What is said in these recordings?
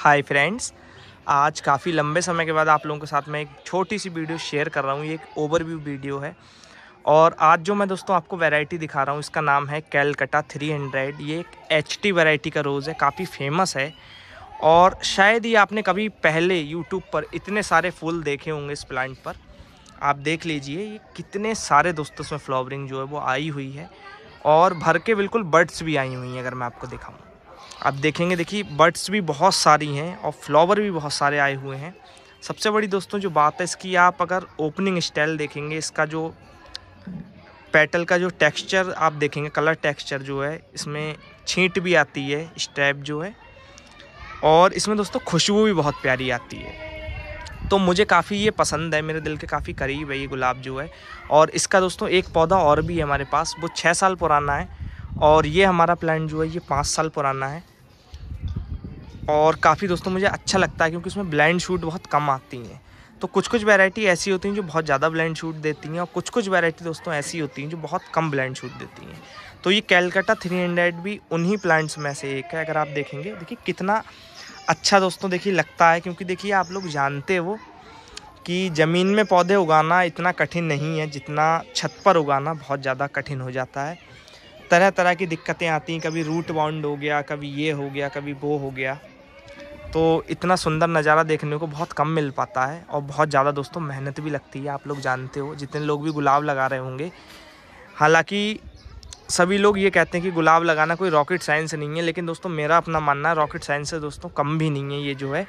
hi friends आज काफ़ी लंबे समय के बाद आप लोगों के साथ मैं एक छोटी सी वीडियो शेयर कर रहा हूँ ये एक ओवरव्यू वीडियो है और आज जो मैं दोस्तों आपको वैरायटी दिखा रहा हूँ इसका नाम है कैलकटा 300 ये एक एच टी वैरायटी का रोज़ है काफ़ी फेमस है और शायद ये आपने कभी पहले यूट्यूब पर इतने सारे फूल देखे होंगे इस प्लांट पर आप देख लीजिए ये कितने सारे दोस्तों में फ्लावरिंग जो है वो आई हुई है और भर के बिल्कुल बर्ड्स भी आई हुई हैं अगर मैं आपको दिखाऊँ आप देखेंगे देखिए बर्ड्स भी बहुत सारी हैं और फ्लावर भी बहुत सारे आए हुए हैं सबसे बड़ी दोस्तों जो बात है इसकी आप अगर ओपनिंग स्टाइल देखेंगे इसका जो पेटल का जो टेक्सचर आप देखेंगे कलर टेक्सचर जो है इसमें छींट भी आती है स्टेप जो है और इसमें दोस्तों खुशबू भी बहुत प्यारी आती है तो मुझे काफ़ी ये पसंद है मेरे दिल के काफ़ी करीब है ये गुलाब जो है और इसका दोस्तों एक पौधा और भी है हमारे पास वो छः साल पुराना है और ये हमारा प्लांट जो है ये पाँच साल पुराना है और काफ़ी दोस्तों मुझे अच्छा लगता है क्योंकि उसमें ब्लैंड शूट बहुत कम आती हैं तो कुछ कुछ वैरायटी ऐसी होती हैं जो बहुत ज़्यादा ब्लैंड शूट देती हैं और कुछ कुछ वैरायटी दोस्तों ऐसी होती हैं जो बहुत कम ब्लैंड शूट देती हैं तो ये कैलकाटा थ्री हंड्रेड भी उन्हीं प्लांट्स में से एक है अगर आप देखेंगे देखिए कितना अच्छा दोस्तों देखिए लगता है क्योंकि देखिए आप लोग जानते हो कि ज़मीन में पौधे उगाना इतना कठिन नहीं है जितना छत पर उगाना बहुत ज़्यादा कठिन हो जाता है तरह तरह की दिक्कतें आती हैं कभी रूट बाउंड हो गया कभी ये हो गया कभी वो हो गया तो इतना सुंदर नज़ारा देखने को बहुत कम मिल पाता है और बहुत ज़्यादा दोस्तों मेहनत भी लगती है आप लोग जानते हो जितने लोग भी गुलाब लगा रहे होंगे हालांकि सभी लोग ये कहते हैं कि गुलाब लगाना कोई रॉकेट साइंस नहीं है लेकिन दोस्तों मेरा अपना मानना है रॉकेट साइंस से दोस्तों कम भी नहीं है ये जो है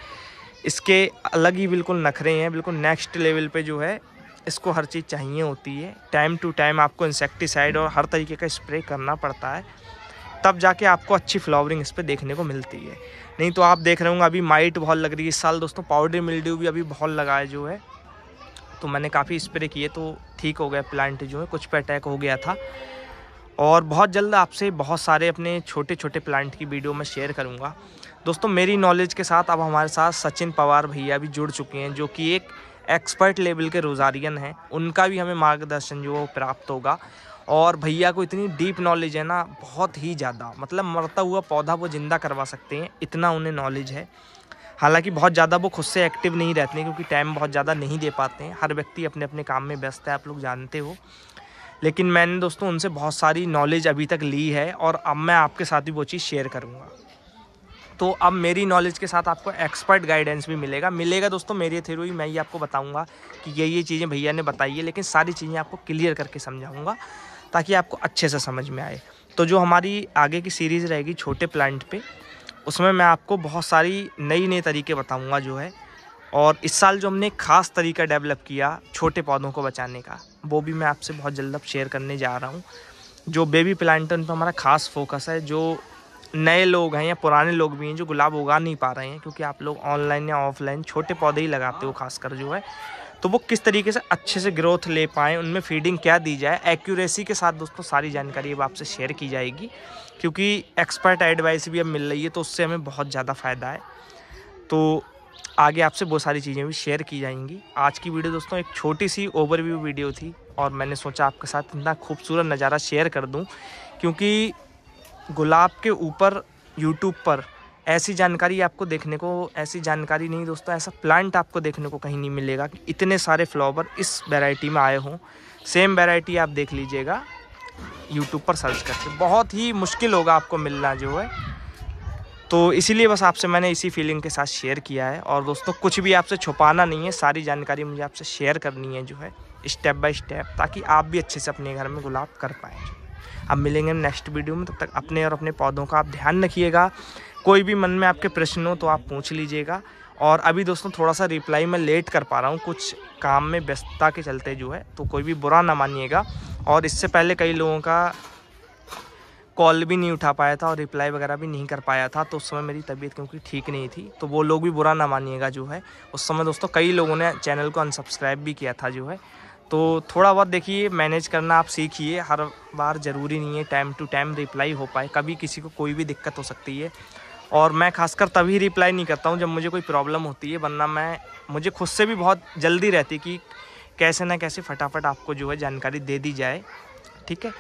इसके अलग ही बिल्कुल नखरे हैं बिल्कुल नेक्स्ट लेवल पर जो है इसको हर चीज़ चाहिए होती है टाइम टू टाइम आपको इंसेक्टिसाइड और हर तरीके का स्प्रे करना पड़ता है तब जाके आपको अच्छी फ्लावरिंग इस पर देखने को मिलती है नहीं तो आप देख रहे होंगे अभी माइट बहुत लग रही है इस साल दोस्तों पाउडर मिल्ड्यू भी अभी बहुत लगाए जो है तो मैंने काफ़ी स्प्रे किए तो ठीक हो गया प्लांट जो है कुछ पे अटैक हो गया था और बहुत जल्द आपसे बहुत सारे अपने छोटे छोटे प्लांट की वीडियो मैं शेयर करूँगा दोस्तों मेरी नॉलेज के साथ अब हमारे साथ सचिन पवार भैया भी जुड़ चुके हैं जो कि एक एक्सपर्ट लेवल के रोजारियन हैं उनका भी हमें मार्गदर्शन जो प्राप्त होगा और भैया को इतनी डीप नॉलेज है ना बहुत ही ज़्यादा मतलब मरता हुआ पौधा वो ज़िंदा करवा सकते हैं इतना उन्हें नॉलेज है हालांकि बहुत ज़्यादा वो खुद से एक्टिव नहीं रहते हैं क्योंकि टाइम बहुत ज़्यादा नहीं दे पाते हैं हर व्यक्ति अपने अपने काम में व्यस्त है आप लोग जानते हो लेकिन मैंने दोस्तों उनसे बहुत सारी नॉलेज अभी तक ली है और अब मैं आपके साथ भी वो चीज़ शेयर करूँगा तो अब मेरी नॉलेज के साथ आपको एक्सपर्ट गाइडेंस भी मिलेगा मिलेगा दोस्तों मेरे थ्रू ही मैं ये आपको बताऊँगा कि ये ये चीज़ें भैया ने बताई है लेकिन सारी चीज़ें आपको क्लियर करके समझाऊँगा ताकि आपको अच्छे से समझ में आए तो जो हमारी आगे की सीरीज़ रहेगी छोटे प्लांट पे उसमें मैं आपको बहुत सारी नई नए तरीके बताऊंगा जो है और इस साल जो हमने खास तरीका डेवलप किया छोटे पौधों को बचाने का वो भी मैं आपसे बहुत जल्द अब शेयर करने जा रहा हूँ जो बेबी प्लांट उन पर हमारा खास फोकस है जो नए लोग हैं या पुराने लोग भी हैं जो गुलाब उगा नहीं पा रहे हैं क्योंकि आप लोग ऑनलाइन या ऑफलाइन छोटे पौधे ही लगाते हो खासकर जो है तो वो किस तरीके से अच्छे से ग्रोथ ले पाएँ उनमें फीडिंग क्या दी जाए एक्यूरेसी के साथ दोस्तों सारी जानकारी अब आपसे शेयर की जाएगी क्योंकि एक्सपर्ट एडवाइस भी अब मिल रही है तो उससे हमें बहुत ज़्यादा फ़ायदा है तो आगे आपसे बहुत सारी चीज़ें भी शेयर की जाएंगी आज की वीडियो दोस्तों एक छोटी सी ओवरव्यू वीडियो थी और मैंने सोचा आपके साथ इतना खूबसूरत नज़ारा शेयर कर दूँ क्योंकि गुलाब के ऊपर यूट्यूब पर ऐसी जानकारी आपको देखने को ऐसी जानकारी नहीं दोस्तों ऐसा प्लांट आपको देखने को कहीं नहीं मिलेगा कि इतने सारे फ्लावर इस वेराइटी में आए हों सेम वेराइटी आप देख लीजिएगा यूट्यूब पर सर्च करके बहुत ही मुश्किल होगा आपको मिलना जो है तो इसीलिए बस आपसे मैंने इसी फीलिंग के साथ शेयर किया है और दोस्तों कुछ भी आपसे छुपाना नहीं है सारी जानकारी मुझे आपसे शेयर करनी है जो है स्टेप बाय स्टेप ताकि आप भी अच्छे से अपने घर में गुलाब कर पाएँ अब मिलेंगे नेक्स्ट वीडियो में तब तक अपने और अपने पौधों का आप ध्यान रखिएगा कोई भी मन में आपके प्रश्न हो तो आप पूछ लीजिएगा और अभी दोस्तों थोड़ा सा रिप्लाई मैं लेट कर पा रहा हूँ कुछ काम में व्यस्तता के चलते जो है तो कोई भी बुरा ना मानिएगा और इससे पहले कई लोगों का कॉल भी नहीं उठा पाया था और रिप्लाई वगैरह भी नहीं कर पाया था तो उस समय मेरी तबीयत क्योंकि ठीक नहीं थी तो वो लोग भी बुरा ना मानिएगा जो है उस समय दोस्तों कई लोगों ने चैनल को अनसब्सक्राइब भी किया था जो है तो थोड़ा बहुत देखिए मैनेज करना आप सीखिए हर बार ज़रूरी नहीं है टाइम टू टाइम रिप्लाई हो पाए कभी किसी को कोई भी दिक्कत हो सकती है और मैं खासकर तभी रिप्लाई नहीं करता हूँ जब मुझे कोई प्रॉब्लम होती है वरना मैं मुझे खुद से भी बहुत जल्दी रहती कि कैसे ना कैसे फटाफट आपको जो है जानकारी दे दी जाए ठीक है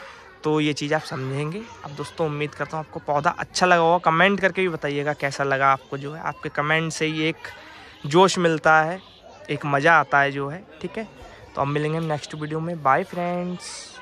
तो ये चीज़ आप समझेंगे अब दोस्तों उम्मीद करता हूँ आपको पौधा अच्छा लगा होगा कमेंट करके भी बताइएगा कैसा लगा आपको जो है आपके कमेंट से ही एक जोश मिलता है एक मज़ा आता है जो है ठीक है तो अब मिलेंगे हम नेक्स्ट वीडियो में बाय फ्रेंड्स